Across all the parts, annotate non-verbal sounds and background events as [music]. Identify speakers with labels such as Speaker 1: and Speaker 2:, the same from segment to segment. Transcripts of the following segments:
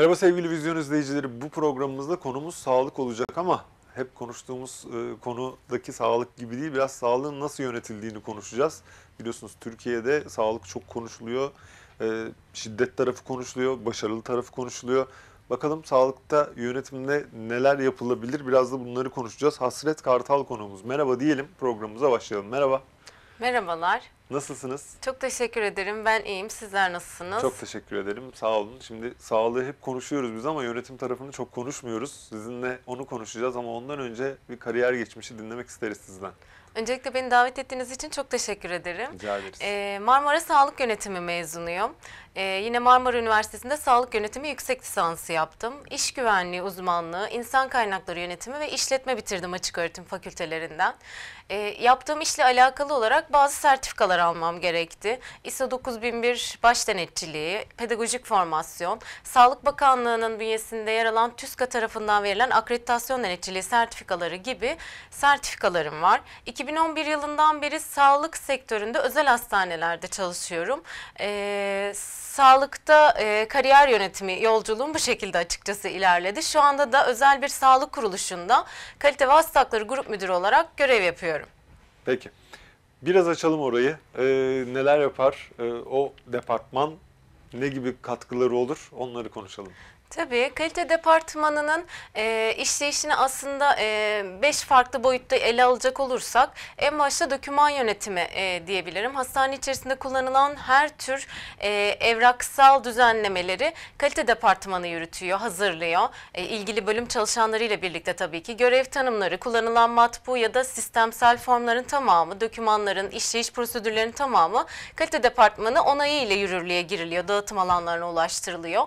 Speaker 1: Merhaba sevgili vizyon izleyicileri. Bu programımızda konumuz sağlık olacak ama hep konuştuğumuz e, konudaki sağlık gibi değil, biraz sağlığın nasıl yönetildiğini konuşacağız. Biliyorsunuz Türkiye'de sağlık çok konuşuluyor. E, şiddet tarafı konuşuluyor, başarılı tarafı konuşuluyor. Bakalım sağlıkta yönetimde neler yapılabilir biraz da bunları konuşacağız. Hasret Kartal konuğumuz. Merhaba diyelim programımıza başlayalım. Merhaba.
Speaker 2: Merhabalar.
Speaker 1: Nasılsınız?
Speaker 2: Çok teşekkür ederim. Ben iyiyim. Sizler nasılsınız? Çok
Speaker 1: teşekkür ederim. Sağ olun. Şimdi sağlığı hep konuşuyoruz biz ama yönetim tarafını çok konuşmuyoruz. Sizinle onu konuşacağız ama ondan önce bir kariyer geçmişi dinlemek isteriz sizden.
Speaker 2: Öncelikle beni davet ettiğiniz için çok teşekkür ederim. Rica ederiz. Ee, Marmara Sağlık Yönetimi mezunuyum. Ee, yine Marmara Üniversitesi'nde Sağlık Yönetimi yüksek lisansı yaptım. İş güvenliği uzmanlığı, insan kaynakları yönetimi ve işletme bitirdim açık öğretim fakültelerinden. E, yaptığım işle alakalı olarak bazı sertifikalar almam gerekti. ISO 9001 baş denetçiliği, pedagojik formasyon, Sağlık Bakanlığı'nın bünyesinde yer alan TÜSKA tarafından verilen akreditasyon denetçiliği sertifikaları gibi sertifikalarım var. 2011 yılından beri sağlık sektöründe özel hastanelerde çalışıyorum. E, sağlıkta e, kariyer yönetimi yolculuğum bu şekilde açıkçası ilerledi. Şu anda da özel bir sağlık kuruluşunda kalite ve hastalıkları grup müdürü olarak görev yapıyorum.
Speaker 1: Peki. Biraz açalım orayı. Ee, neler yapar? Ee, o departman ne gibi katkıları olur? Onları konuşalım.
Speaker 2: Tabii kalite departmanının e, işleyişini aslında e, beş farklı boyutta ele alacak olursak en başta doküman yönetimi e, diyebilirim. Hastane içerisinde kullanılan her tür e, evraksal düzenlemeleri kalite departmanı yürütüyor, hazırlıyor. E, ilgili bölüm çalışanlarıyla birlikte tabii ki görev tanımları, kullanılan matbu ya da sistemsel formların tamamı, dokümanların, işleyiş prosedürlerinin tamamı kalite departmanı onayı ile yürürlüğe giriliyor, dağıtım alanlarına ulaştırılıyor.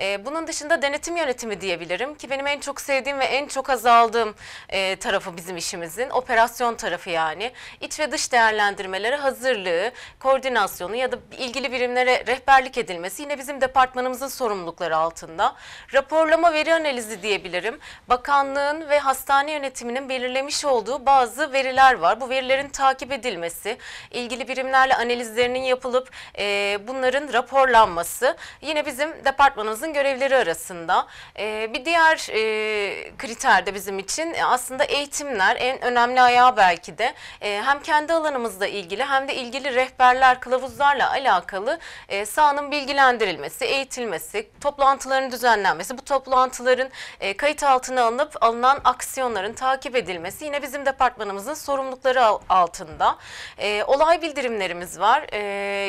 Speaker 2: E, bunun dışında dışında denetim yönetimi diyebilirim ki benim en çok sevdiğim ve en çok azaldığım e, tarafı bizim işimizin operasyon tarafı yani iç ve dış değerlendirmelere hazırlığı, koordinasyonu ya da ilgili birimlere rehberlik edilmesi yine bizim departmanımızın sorumlulukları altında. Raporlama veri analizi diyebilirim. Bakanlığın ve hastane yönetiminin belirlemiş olduğu bazı veriler var. Bu verilerin takip edilmesi, ilgili birimlerle analizlerinin yapılıp e, bunların raporlanması yine bizim departmanımızın görevleri arasında arasında. E, bir diğer e, kriter de bizim için e, aslında eğitimler en önemli ayağı belki de e, hem kendi alanımızla ilgili hem de ilgili rehberler, kılavuzlarla alakalı e, sahanın bilgilendirilmesi, eğitilmesi, toplantıların düzenlenmesi, bu toplantıların e, kayıt altına alınıp alınan aksiyonların takip edilmesi yine bizim departmanımızın sorumlulukları altında. E, olay bildirimlerimiz var. E,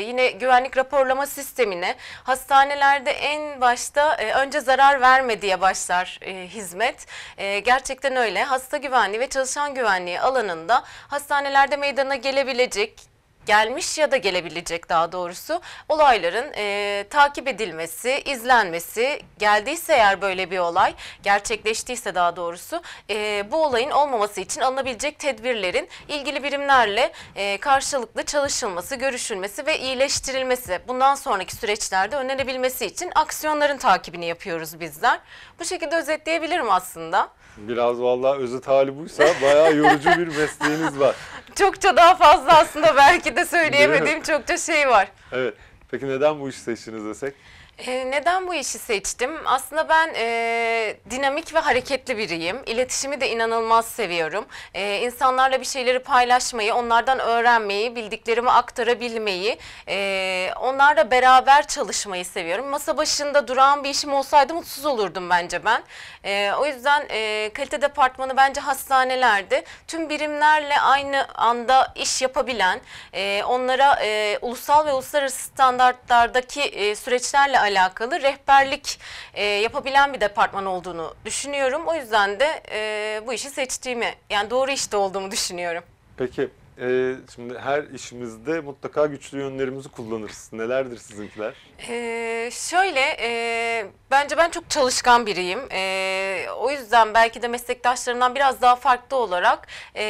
Speaker 2: yine güvenlik raporlama sistemine hastanelerde en başta e, önce önce zarar verme diye başlar e, hizmet. E, gerçekten öyle. Hasta güvenliği ve çalışan güvenliği alanında hastanelerde meydana gelebilecek gelmiş ya da gelebilecek daha doğrusu olayların e, takip edilmesi, izlenmesi, geldiyse eğer böyle bir olay gerçekleştiyse daha doğrusu e, bu olayın olmaması için alınabilecek tedbirlerin ilgili birimlerle e, karşılıklı çalışılması, görüşülmesi ve iyileştirilmesi bundan sonraki süreçlerde önlenebilmesi için aksiyonların takibini yapıyoruz bizler. Bu şekilde özetleyebilirim aslında.
Speaker 1: Biraz vallahi özet hali buysa bayağı yorucu bir mesleğiniz var.
Speaker 2: [laughs] Çokça daha fazla aslında belki de söyleyemediğim çokça şey var.
Speaker 1: Evet. Peki neden bu işi seçtiniz desek?
Speaker 2: E, neden bu işi seçtim? Aslında ben e, dinamik ve hareketli biriyim. İletişimi de inanılmaz seviyorum. E, insanlarla bir şeyleri paylaşmayı, onlardan öğrenmeyi, bildiklerimi aktarabilmeyi, e, onlarla beraber çalışmayı seviyorum. Masa başında duran bir işim olsaydı mutsuz olurdum bence ben. E, o yüzden e, kalite departmanı bence hastanelerde tüm birimlerle aynı anda iş yapabilen, e, onlara e, ulusal ve uluslararası standartlarla standartlardaki e, süreçlerle alakalı rehberlik e, yapabilen bir departman olduğunu düşünüyorum. O yüzden de e, bu işi seçtiğimi yani doğru işte olduğumu düşünüyorum.
Speaker 1: Peki e, şimdi her işimizde mutlaka güçlü yönlerimizi kullanırız. Nelerdir sizinkiler?
Speaker 2: Ee, şöyle, e, bence ben çok çalışkan biriyim. E, o yüzden belki de meslektaşlarımdan biraz daha farklı olarak e,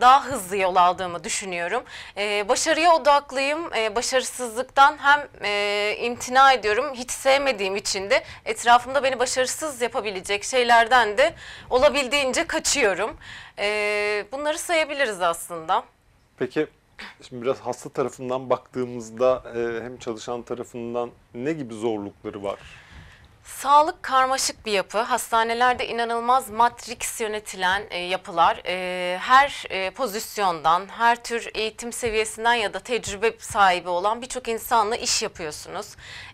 Speaker 2: daha hızlı yol aldığımı düşünüyorum. E, başarıya odaklıyım. E, başarısızlıktan hem e, imtina ediyorum, hiç sevmediğim için de etrafımda beni başarısız yapabilecek şeylerden de olabildiğince kaçıyorum. E, bunları sayabiliriz aslında.
Speaker 1: Peki şimdi biraz hasta tarafından baktığımızda hem çalışan tarafından ne gibi zorlukları var?
Speaker 2: Sağlık karmaşık bir yapı. Hastanelerde inanılmaz matrix yönetilen e, yapılar. E, her e, pozisyondan, her tür eğitim seviyesinden ya da tecrübe sahibi olan birçok insanla iş yapıyorsunuz.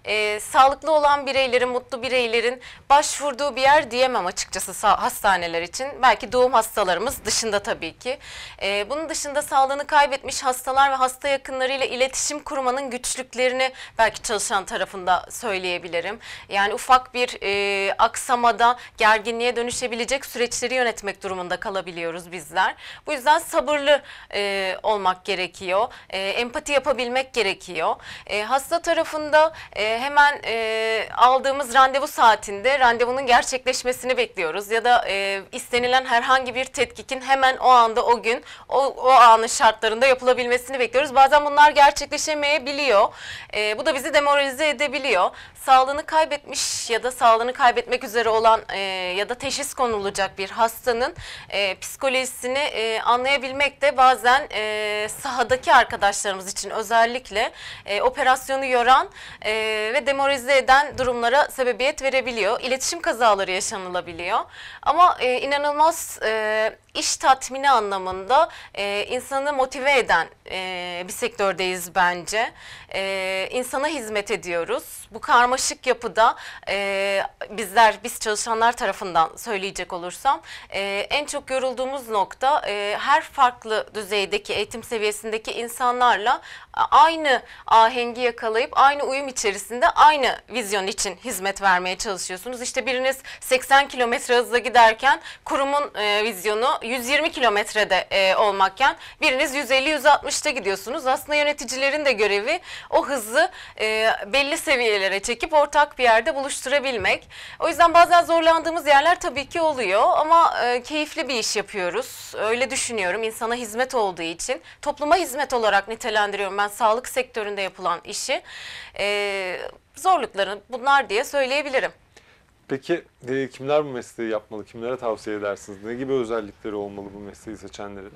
Speaker 2: E, sağlıklı olan bireylerin, mutlu bireylerin başvurduğu bir yer diyemem açıkçası hastaneler için. Belki doğum hastalarımız dışında tabii ki. E, bunun dışında sağlığını kaybetmiş hastalar ve hasta yakınlarıyla iletişim kurmanın güçlüklerini belki çalışan tarafında söyleyebilirim. Yani ufak ufak bir e, aksamada gerginliğe dönüşebilecek süreçleri yönetmek durumunda kalabiliyoruz bizler. Bu yüzden sabırlı e, olmak gerekiyor. E, empati yapabilmek gerekiyor. E, hasta tarafında e, hemen e, aldığımız randevu saatinde randevunun gerçekleşmesini bekliyoruz. Ya da e, istenilen herhangi bir tetkikin hemen o anda o gün o, o anın şartlarında yapılabilmesini bekliyoruz. Bazen bunlar gerçekleşemeyebiliyor. E, bu da bizi demoralize edebiliyor. Sağlığını kaybetmiş ya ya da sağlığını kaybetmek üzere olan e, ya da teşhis konulacak bir hastanın e, psikolojisini e, anlayabilmek de bazen e, sahadaki arkadaşlarımız için özellikle e, operasyonu yoran e, ve demoralize eden durumlara sebebiyet verebiliyor. İletişim kazaları yaşanılabiliyor. Ama e, inanılmaz e, iş tatmini anlamında e, insanı motive eden e, bir sektördeyiz bence. E, insana hizmet ediyoruz. Bu karmaşık yapıda e, e, bizler, biz çalışanlar tarafından söyleyecek olursam e, en çok yorulduğumuz nokta e, her farklı düzeydeki eğitim seviyesindeki insanlarla aynı ahengi yakalayıp aynı uyum içerisinde aynı vizyon için hizmet vermeye çalışıyorsunuz. İşte biriniz 80 kilometre hızla giderken kurumun e, vizyonu 120 kilometrede e, olmakken biriniz 150-160'ta gidiyorsunuz. Aslında yöneticilerin de görevi o hızı e, belli seviyelere çekip ortak bir yerde buluşturmak sürdürebilmek. O yüzden bazen zorlandığımız yerler tabii ki oluyor ama e, keyifli bir iş yapıyoruz. Öyle düşünüyorum insana hizmet olduğu için. Topluma hizmet olarak nitelendiriyorum ben sağlık sektöründe yapılan işi. E, zorlukları bunlar diye söyleyebilirim.
Speaker 1: Peki kimler bu mesleği yapmalı? Kimlere tavsiye edersiniz? Ne gibi özellikleri olmalı bu mesleği seçenlerin?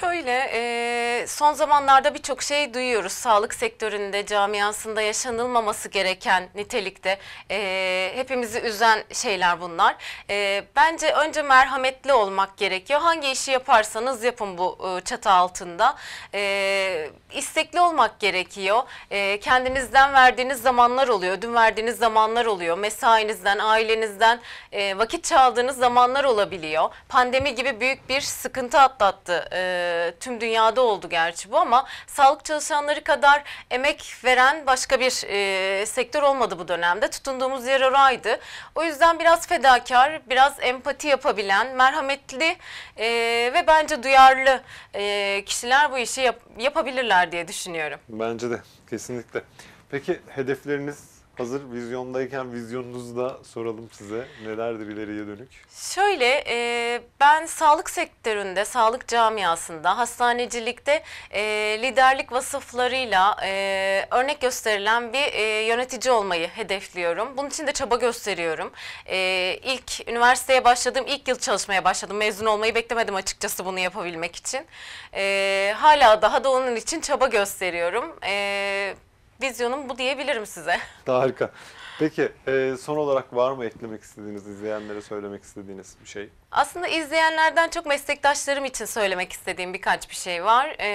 Speaker 2: Şöyle, e, son zamanlarda birçok şey duyuyoruz. Sağlık sektöründe, camiasında yaşanılmaması gereken nitelikte e, hepimizi üzen şeyler bunlar. E, bence önce merhametli olmak gerekiyor. Hangi işi yaparsanız yapın bu e, çatı altında. E, istekli olmak gerekiyor. E, kendinizden verdiğiniz zamanlar oluyor. Dün verdiğiniz zamanlar oluyor. Mesainizden, ailenizden e, vakit çaldığınız zamanlar olabiliyor. Pandemi gibi büyük bir sıkıntı atlattı. E, tüm dünyada oldu gerçi bu ama sağlık çalışanları kadar emek veren başka bir e, sektör olmadı bu dönemde. Tutunduğumuz yer oraydı. O yüzden biraz fedakar, biraz empati yapabilen, merhametli e, ve bence duyarlı e, kişiler bu işi yap yapabilirler diye düşünüyorum.
Speaker 1: Bence de kesinlikle. Peki hedefleriniz Hazır vizyondayken vizyonunuzu da soralım size. Nelerdir ileriye dönük?
Speaker 2: Şöyle e, ben sağlık sektöründe, sağlık camiasında, hastanecilikte e, liderlik vasıflarıyla e, örnek gösterilen bir e, yönetici olmayı hedefliyorum. Bunun için de çaba gösteriyorum. E, ilk üniversiteye başladığım ilk yıl çalışmaya başladım. Mezun olmayı beklemedim açıkçası bunu yapabilmek için. E, hala daha da onun için çaba gösteriyorum. E, Vizyonum bu diyebilirim size.
Speaker 1: Harika. Peki e, son olarak var mı eklemek istediğiniz, izleyenlere söylemek istediğiniz bir şey?
Speaker 2: Aslında izleyenlerden çok meslektaşlarım için söylemek istediğim birkaç bir şey var. E,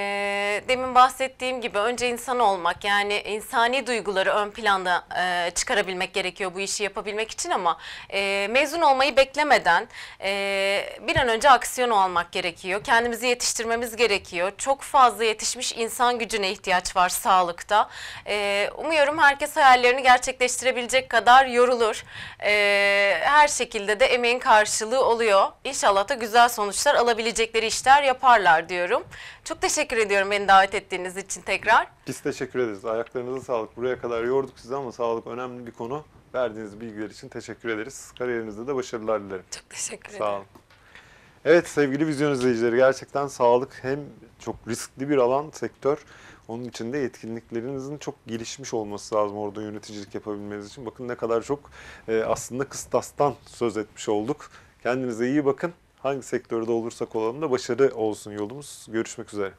Speaker 2: demin bahsettiğim gibi önce insan olmak yani insani duyguları ön planda e, çıkarabilmek gerekiyor bu işi yapabilmek için ama e, mezun olmayı beklemeden e, bir an önce aksiyon almak gerekiyor. Kendimizi yetiştirmemiz gerekiyor. Çok fazla yetişmiş insan gücüne ihtiyaç var sağlıkta. E, umuyorum herkes hayallerini gerçekleştirebilecek yetecek kadar yorulur. Ee, her şekilde de emeğin karşılığı oluyor. İnşallah da güzel sonuçlar alabilecekleri işler yaparlar diyorum. Çok teşekkür ediyorum beni davet ettiğiniz için tekrar.
Speaker 1: Biz teşekkür ederiz. Ayaklarınıza sağlık. Buraya kadar yorduk sizi ama sağlık önemli bir konu. Verdiğiniz bilgiler için teşekkür ederiz. Kariyerinizde de başarılar dilerim. Çok teşekkür ederim. Sağ olun. Evet sevgili vizyon izleyicileri gerçekten sağlık hem çok riskli bir alan sektör onun için de yetkinliklerinizin çok gelişmiş olması lazım orada yöneticilik yapabilmeniz için. Bakın ne kadar çok e, aslında kıstastan söz etmiş olduk. Kendinize iyi bakın. Hangi sektörde olursak olalım da başarı olsun yolumuz. Görüşmek üzere.